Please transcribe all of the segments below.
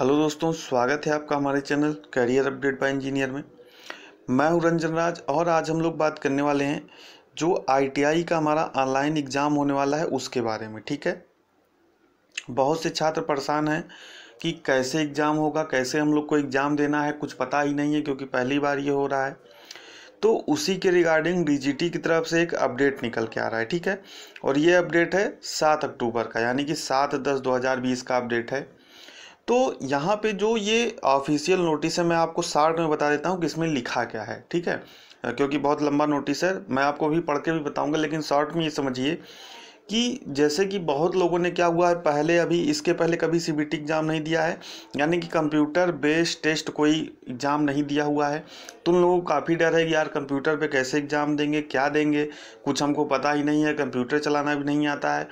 hello दोस्तों स्वागत है आपका हमारे channel career update by engineer में मैं हूं रंजन राज और आज हम लोग बात करने वाले हैं जो आईटीआई का हमारा ऑनलाइन एग्ज़ाम होने वाला है उसके बारे में ठीक है बहुत से छात्र परेशान हैं कि कैसे एग्ज़ाम होगा कैसे हम लोग को एग्ज़ाम देना है कुछ पता ही नहीं है क्योंकि पहली बार ये हो रहा है तो उसी के रिगार्डिंग डी की तरफ से एक अपडेट निकल के आ रहा है ठीक है और ये अपडेट है सात अक्टूबर का यानी कि सात दस दो हज़ार बीस का अपडेट है तो यहाँ पे जो ये ऑफिशियल नोटिस है मैं आपको शार्ट में बता देता हूँ कि इसमें लिखा क्या है ठीक है क्योंकि बहुत लंबा नोटिस है मैं आपको भी पढ़ के भी बताऊँगा लेकिन शॉर्ट में ये समझिए कि जैसे कि बहुत लोगों ने क्या हुआ है पहले अभी इसके पहले कभी सी एग्ज़ाम नहीं दिया है यानी कि कंप्यूटर बेस्ड टेस्ट कोई एग्ज़ाम नहीं दिया हुआ है तो उन लोगों को काफ़ी डर है कि यार कंप्यूटर पे कैसे एग्ज़ाम देंगे क्या देंगे कुछ हमको पता ही नहीं है कंप्यूटर चलाना भी नहीं आता है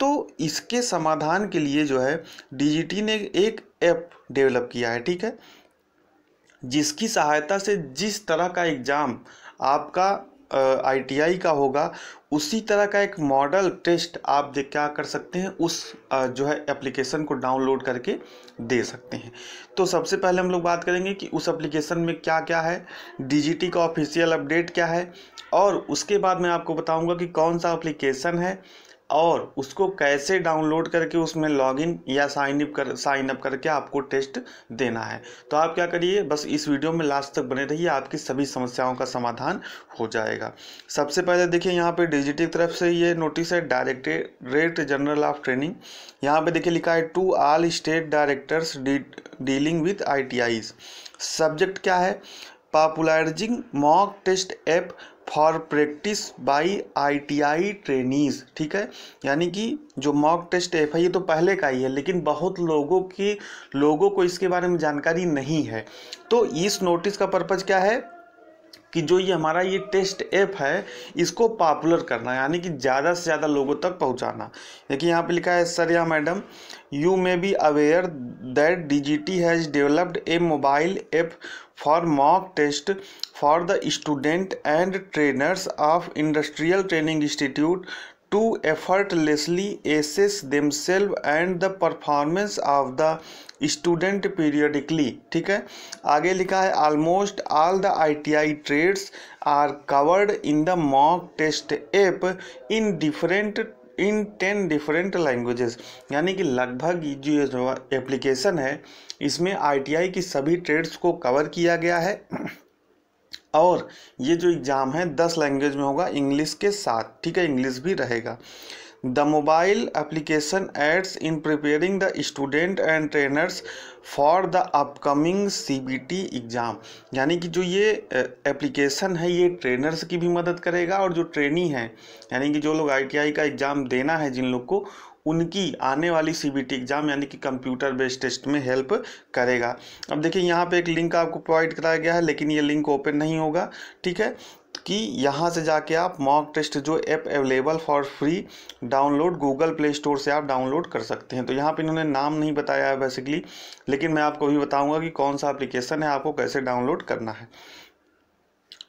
तो इसके समाधान के लिए जो है डीजीटी ने एक ऐप डेवलप किया है ठीक है जिसकी सहायता से जिस तरह का एग्ज़ाम आपका आईटीआई का होगा उसी तरह का एक मॉडल टेस्ट आप दे क्या कर सकते हैं उस जो है एप्लीकेशन को डाउनलोड करके दे सकते हैं तो सबसे पहले हम लोग बात करेंगे कि उस एप्लीकेशन में क्या क्या है डीजीटी का ऑफिशियल अपडेट क्या है और उसके बाद मैं आपको बताऊंगा कि कौन सा एप्लीकेशन है और उसको कैसे डाउनलोड करके उसमें लॉगिन या साइन अप कर साइन अप करके आपको टेस्ट देना है तो आप क्या करिए बस इस वीडियो में लास्ट तक बने रहिए आपकी सभी समस्याओं का समाधान हो जाएगा सबसे पहले देखिए यहाँ पे डिजिटल की तरफ से ये नोटिस है डायरेक्टरेट जनरल ऑफ ट्रेनिंग यहाँ पे देखिए लिखा है to all state directors dealing with I subject क्या है popularising mock test app for practice by ITI trainees ठीक है यानी कि जो mock test F I A तो पहले का ही है लेकिन बहुत लोगों की लोगों को इसके बारे में जानकारी नहीं है तो इस नोटिस का पर्पज़ क्या है कि जो ये हमारा ये टेस्ट ऐप है इसको पॉपुलर करना यानी कि ज़्यादा से ज़्यादा लोगों तक पहुंचाना देखिए यहाँ पे लिखा है सर या madam you may be aware that D G T has developed a mobile app for mock test for the student and trainers of industrial training institute to effortlessly assess themselves and the performance of the student periodically ठीक है आगे लिखा है almost all the ITI trades are covered in the mock test app in different in ten different languages यानी कि लगभग जो application है इसमें आईटीआई की सभी ट्रेड्स को कवर किया गया है और ये जो एग्ज़ाम है दस लैंग्वेज में होगा इंग्लिश के साथ ठीक है इंग्लिश भी रहेगा the mobile application aids in preparing the student and trainers for the upcoming C B T exam यानी कि जो ये एप्लीकेशन है ये ट्रेनर्स की भी मदद करेगा और जो ट्रेनी है यानी कि जो लोग आई टी आई का एग्ज़ाम देना है जिन लोग को उनकी आने वाली सी बी टी एग्ज़ाम यानी कि कंप्यूटर बेस्ड टेस्ट में हेल्प करेगा अब देखिए यहाँ पे एक लिंक आपको प्रोवाइड कराया गया है लेकिन ये लिंक ओपन नहीं होगा ठीक है कि यहाँ से जाके आप मॉक टेस्ट जो app available for free download Google Play Store से आप डाउनलोड कर सकते हैं तो यहाँ पे इन्होंने नाम नहीं बताया है बेसिकली लेकिन मैं आपको भी बताऊँगा कि कौन सा एप्लीकेशन है आपको कैसे डाउनलोड करना है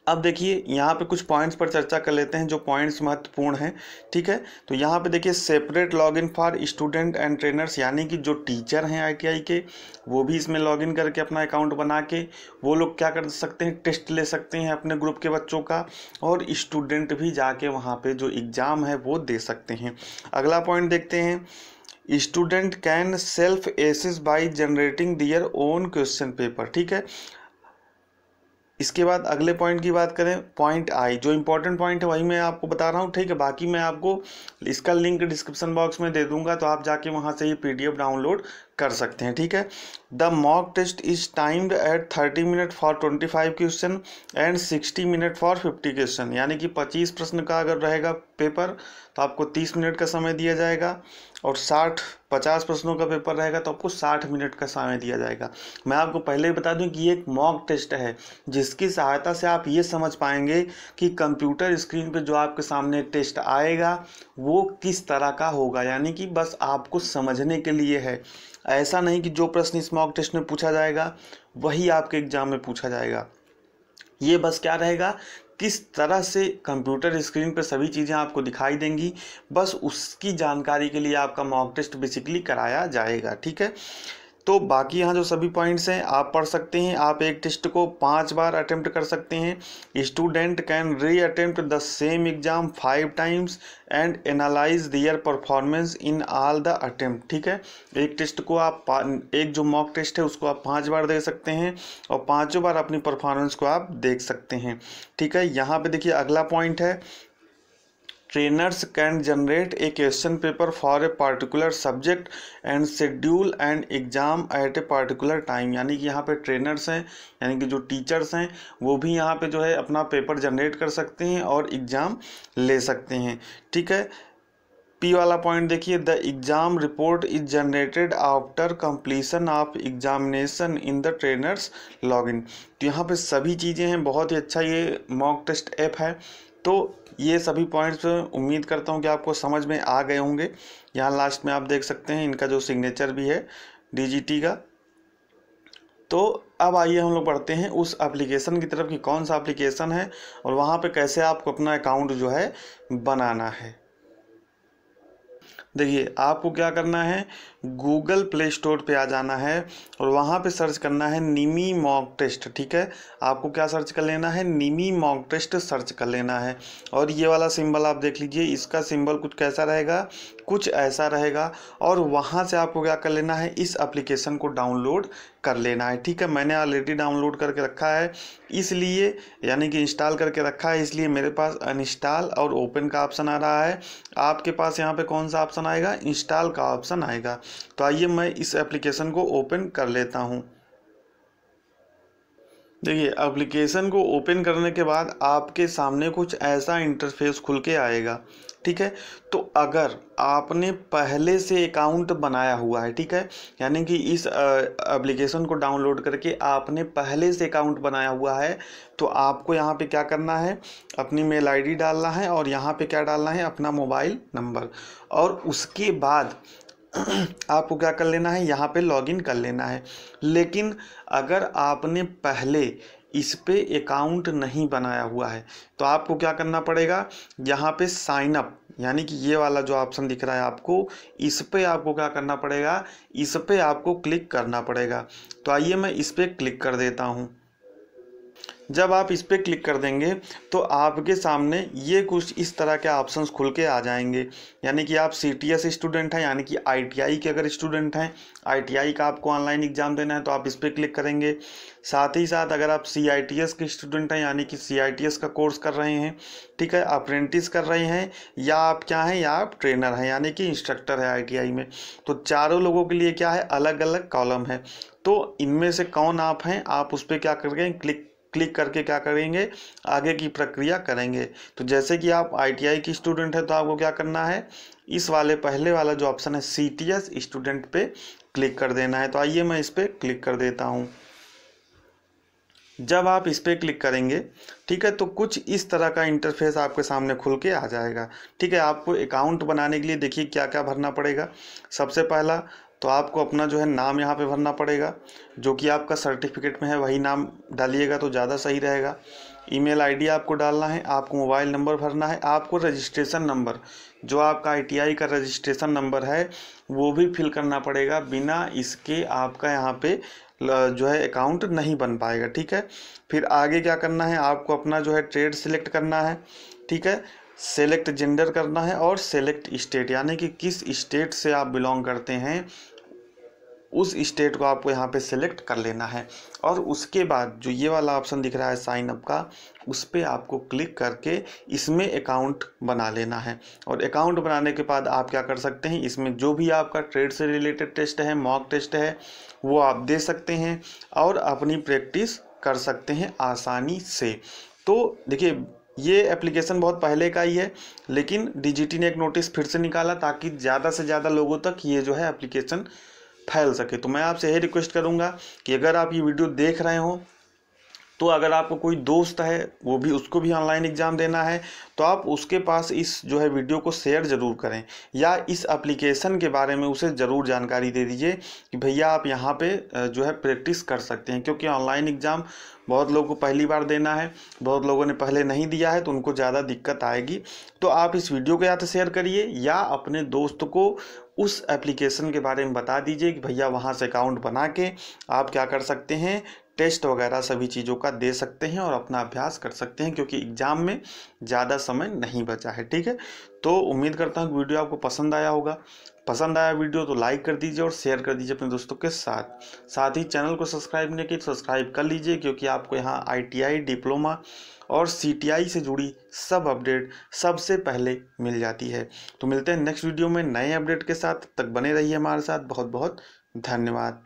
अब देखिए यहाँ पे कुछ पॉइंट्स पर चर्चा कर लेते हैं जो पॉइंट्स महत्वपूर्ण हैं ठीक है तो यहाँ पे देखिए separate login for student and trainers यानी कि जो टीचर हैं आईटीआई के वो भी इसमें लॉगिन करके अपना अकाउंट बना के वो लोग क्या कर सकते हैं टेस्ट ले सकते हैं अपने ग्रुप के बच्चों का और स्टूडेंट भी जाके वहाँ पर जो एग्ज़ाम है वो दे सकते हैं अगला पॉइंट देखते हैं student can self assess by generating their own question paper ठीक है इसके बाद अगले पॉइंट की बात करें पॉइंट आई जो इंपॉर्टेंट पॉइंट है वही मैं आपको बता रहा हूँ ठीक है बाकी मैं आपको इसका लिंक डिस्क्रिप्शन बॉक्स में दे दूंगा तो आप जाके वहाँ से ये पीडीएफ डाउनलोड कर सकते हैं ठीक है the mock test is timed at thirty minute for twenty five question and sixty minute for fifty question यानी कि पच्चीस प्रश्न का अगर रहेगा पेपर तो आपको तीस मिनट का समय दिया जाएगा और साठ पचास प्रश्नों का पेपर रहेगा तो आपको साठ मिनट का समय दिया जाएगा मैं आपको पहले ही बता दूं कि ये एक मॉक टेस्ट है जिसकी सहायता से आप ये समझ पाएंगे कि कंप्यूटर स्क्रीन पे जो आपके सामने टेस्ट आएगा वो किस तरह का होगा यानी कि बस आपको समझने के लिए है ऐसा नहीं कि जो प्रश्न इस मॉक टेस्ट में पूछा जाएगा वही आपके एग्ज़ाम में पूछा जाएगा ये बस क्या रहेगा किस तरह से कंप्यूटर स्क्रीन पर सभी चीज़ें आपको दिखाई देंगी बस उसकी जानकारी के लिए आपका मॉक टेस्ट बेसिकली कराया जाएगा ठीक है तो बाकी यहाँ जो सभी पॉइंट्स हैं आप पढ़ सकते हैं आप एक टेस्ट को पाँच बार अटेम्प्ट कर सकते हैं student can re attempt the same exam five times and analyse their performance in all the attempt ठीक है एक टेस्ट को आप एक जो मॉक टेस्ट है उसको आप पाँच बार दे सकते हैं और पाँचों बार अपनी परफॉर्मेंस को आप देख सकते हैं ठीक है यहाँ पे देखिए अगला पॉइंट है trainers can generate a question paper for a particular subject and schedule and exam at a particular time यानी कि यहाँ पे ट्रेनर्स हैं यानी कि जो टीचर्स हैं वो भी यहाँ पे जो है अपना पेपर जनरेट कर सकते हैं और एग्जाम ले सकते हैं ठीक है पी वाला पॉइंट देखिए the exam report is generated after completion of examination in the trainers log in तो यहाँ पे सभी चीज़ें हैं बहुत ही अच्छा ये मॉक टेस्ट ऐप है तो ये सभी पॉइंट्स उम्मीद करता हूँ कि आपको समझ में आ गए होंगे यहाँ लास्ट में आप देख सकते हैं इनका जो सिग्नेचर भी है डीजीटी का तो अब आइए हम लोग पढ़ते हैं उस एप्लीकेशन की तरफ कि कौन सा एप्लीकेशन है और वहाँ पे कैसे आपको अपना अकाउंट जो है बनाना है देखिए आपको क्या करना है गूगल प्ले स्टोर पे आ जाना है और वहाँ पे सर्च करना है निमी मॉक टेस्ट ठीक है आपको क्या सर्च कर लेना है निमी मॉक टेस्ट सर्च कर लेना है और ये वाला सिंबल आप देख लीजिए इसका सिंबल कुछ कैसा रहेगा कुछ ऐसा रहेगा और वहाँ से आपको क्या कर लेना है इस एप्लीकेशन को डाउनलोड कर लेना है ठीक है मैंने ऑलरेडी डाउनलोड करके रखा है इसलिए यानी कि इंस्टॉल करके रखा है इसलिए मेरे पास अनइंस्टॉल और ओपन का ऑप्शन आ रहा है आपके पास यहाँ पे कौन सा ऑप्शन आएगा इंस्टॉल का ऑप्शन आएगा तो आइए मैं इस एप्लीकेशन को ओपन कर लेता हूँ देखिए एप्लीकेशन को ओपन करने के बाद आपके सामने कुछ ऐसा इंटरफेस खुल के आएगा ठीक है तो अगर आपने पहले से अकाउंट बनाया हुआ है ठीक है यानी कि इस एप्लीकेशन को डाउनलोड करके आपने पहले से अकाउंट बनाया हुआ है तो आपको यहाँ पे क्या करना है अपनी मेल आईडी डालना है और यहाँ पे क्या डालना है अपना मोबाइल नंबर और उसके बाद आपको क्या कर लेना है यहाँ पे लॉगिन कर लेना है लेकिन अगर आपने पहले इस पे अकाउंट नहीं बनाया हुआ है तो आपको क्या करना पड़ेगा यहाँ पे साइन अप यानी कि ये वाला जो ऑप्शन दिख रहा है आपको इस पे आपको क्या करना पड़ेगा इस पे आपको क्लिक करना पड़ेगा तो आइए मैं इस पर क्लिक कर देता हूँ जब आप इस पर क्लिक कर देंगे तो आपके सामने ये कुछ इस तरह के ऑप्शंस खुल के आ जाएंगे यानी कि आप सी टी एस स्टूडेंट हैं यानी कि आई के अगर स्टूडेंट हैं आई का आपको ऑनलाइन एग्ज़ाम देना है तो आप इस पर क्लिक करेंगे साथ ही साथ अगर आप सी आई टी एस के स्टूडेंट हैं यानी कि सी आई टी एस का कोर्स कर रहे हैं ठीक है अप्रेंटिस कर रहे हैं या आप क्या हैं या आप ट्रेनर हैं यानी कि इंस्ट्रक्टर है आई टी आई में तो चारों लोगों के लिए क्या है अलग अलग कॉलम है तो इनमें से कौन आप हैं आप उस पर क्या गए क्लिक क्लिक करके क्या करेंगे आगे की प्रक्रिया करेंगे तो जैसे कि आप आईटीआई की स्टूडेंट है तो आपको क्या करना है इस वाले पहले वाला जो ऑप्शन है सी टी एस स्टूडेंट पे क्लिक कर देना है तो आइए मैं इस पर क्लिक कर देता हूँ जब आप इस पर क्लिक करेंगे ठीक है तो कुछ इस तरह का इंटरफेस आपके सामने खुल के आ जाएगा ठीक है आपको अकाउंट बनाने के लिए देखिए क्या क्या भरना पड़ेगा सबसे पहला तो आपको अपना जो है नाम यहाँ पे भरना पड़ेगा जो कि आपका सर्टिफिकेट में है वही नाम डालिएगा तो ज़्यादा सही रहेगा ईमेल आईडी आपको डालना है आपको मोबाइल नंबर भरना है आपको रजिस्ट्रेशन नंबर जो आपका आईटीआई का रजिस्ट्रेशन नंबर है वो भी फिल करना पड़ेगा बिना इसके आपका यहाँ पे जो है अकाउंट नहीं बन पाएगा ठीक है फिर आगे क्या करना है आपको अपना जो है ट्रेड सिलेक्ट करना है ठीक है सेलेक्ट जेंडर करना है और सेलेक्ट स्टेट यानी कि किस स्टेट से आप बिलोंग करते हैं उस स्टेट को आपको यहाँ पे सेलेक्ट कर लेना है और उसके बाद जो ये वाला ऑप्शन दिख रहा है साइन अप का उस पर आपको क्लिक करके इसमें अकाउंट बना लेना है और अकाउंट बनाने के बाद आप क्या कर सकते हैं इसमें जो भी आपका ट्रेड से रिलेटेड टेस्ट है मॉक टेस्ट है वो आप दे सकते हैं और अपनी प्रैक्टिस कर सकते हैं आसानी से तो देखिए ये एप्लीकेशन बहुत पहले का ही है लेकिन डीजीटी ने एक नोटिस फिर से निकाला ताकि ज़्यादा से ज़्यादा लोगों तक ये जो है एप्लीकेशन फैल सके तो मैं आपसे यही रिक्वेस्ट करूँगा कि अगर आप ये वीडियो देख रहे हो तो अगर आपको कोई दोस्त है वो भी उसको भी ऑनलाइन एग्ज़ाम देना है तो आप उसके पास इस जो है वीडियो को शेयर ज़रूर करें या इस एप्लीकेशन के बारे में उसे ज़रूर जानकारी दे दीजिए कि भैया आप यहाँ पे जो है प्रैक्टिस कर सकते हैं क्योंकि ऑनलाइन एग्ज़ाम बहुत लोगों को पहली बार देना है बहुत लोगों ने पहले नहीं दिया है तो उनको ज़्यादा दिक्कत आएगी तो आप इस वीडियो को या तो शेयर करिए या अपने दोस्त को उस एप्लीकेशन के बारे में बता दीजिए कि भैया वहाँ से अकाउंट बना के आप क्या कर सकते हैं टेस्ट वगैरह सभी चीज़ों का दे सकते हैं और अपना अभ्यास कर सकते हैं क्योंकि एग्ज़ाम में ज़्यादा समय नहीं बचा है ठीक है तो उम्मीद करता हूँ कि वीडियो आपको पसंद आया होगा पसंद आया वीडियो तो लाइक कर दीजिए और शेयर कर दीजिए अपने दोस्तों के साथ साथ ही चैनल को सब्सक्राइब नहीं की तो सब्सक्राइब कर लीजिए क्योंकि आपको यहाँ आईटीआई डिप्लोमा और सीटीआई से जुड़ी सब अपडेट सबसे पहले मिल जाती है तो मिलते हैं नेक्स्ट वीडियो में नए अपडेट के साथ तक बने रहिए हमारे साथ बहुत बहुत धन्यवाद